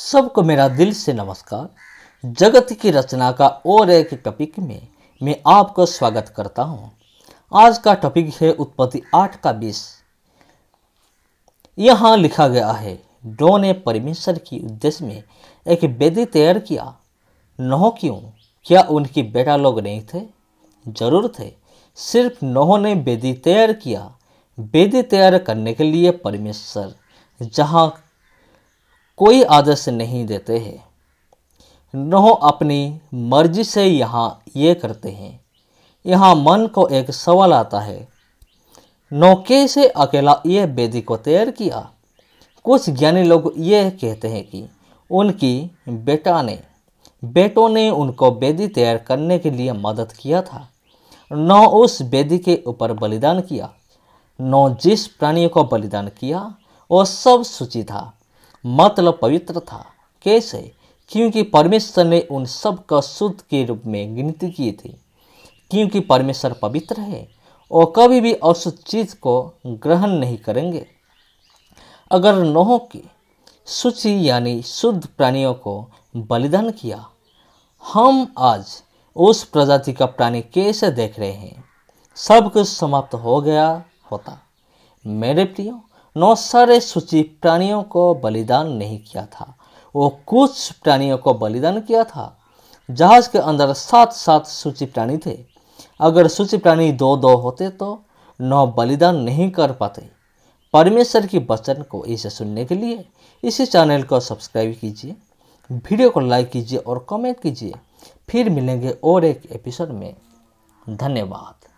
सबको मेरा दिल से नमस्कार जगत की रचना का और एक टॉपिक में मैं आपका स्वागत करता हूँ आज का टॉपिक है उत्पत्ति आठ का बीस यहाँ लिखा गया है डो ने परमेश्वर की उद्देश्य में एक वेदी तैयार किया नहो क्यों क्या उनके बेटा लोग नहीं थे जरूर थे सिर्फ नहो ने वेदी तैयार किया वेदी तैयार करने के लिए परमेश्वर जहाँ कोई आदर्श नहीं देते हैं न अपनी मर्जी से यहाँ ये करते हैं यहाँ मन को एक सवाल आता है नौके से अकेला यह बेदी को तैयार किया कुछ ज्ञानी लोग ये कहते हैं कि उनकी बेटा ने बेटों ने उनको बेदी तैयार करने के लिए मदद किया था न उस बेदी के ऊपर बलिदान किया न जिस प्राणियों को बलिदान किया वो सब सूची था मतलब पवित्र था कैसे क्योंकि परमेश्वर ने उन सब का शुद्ध के रूप में गिनती की थी क्योंकि परमेश्वर पवित्र है और कभी भी अशुद्ध चीज को ग्रहण नहीं करेंगे अगर नोहों की सूची यानी शुद्ध प्राणियों को बलिदान किया हम आज उस प्रजाति का प्राणी कैसे देख रहे हैं सब कुछ समाप्त हो गया होता मेरे प्रियो सारे सूची प्राणियों को बलिदान नहीं किया था वो कुछ प्राणियों को बलिदान किया था जहाज के अंदर सात सात सूची प्राणी थे अगर सूची प्राणी दो दो होते तो नौ बलिदान नहीं कर पाते परमेश्वर की वचन को इसे सुनने के लिए इसी चैनल को सब्सक्राइब कीजिए वीडियो को लाइक कीजिए और कमेंट कीजिए फिर मिलेंगे और एक एपिसोड में धन्यवाद